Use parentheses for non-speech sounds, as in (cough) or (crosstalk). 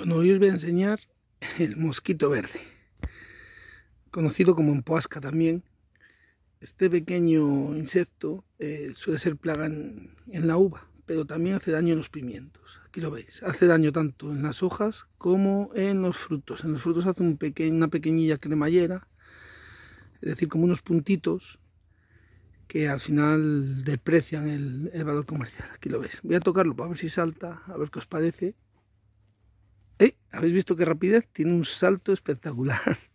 Bueno, hoy os voy a enseñar (laughs) el mosquito verde, conocido como empoasca también. Este pequeño insecto eh, suele ser plaga en, la uva, pero también hace daño en los pimientos. Aquí lo veis, hace daño tanto en las hojas como en los frutos. En los frutos hace una pequeñilla cremallera, es decir, como unos puntitos que al final deprecian el, el valor comercial. Aquí lo veis. Voy a tocarlo para ver si salta, a ver qué os parece. ¿Habéis visto qué rapidez? Tiene un salto espectacular. (laughs)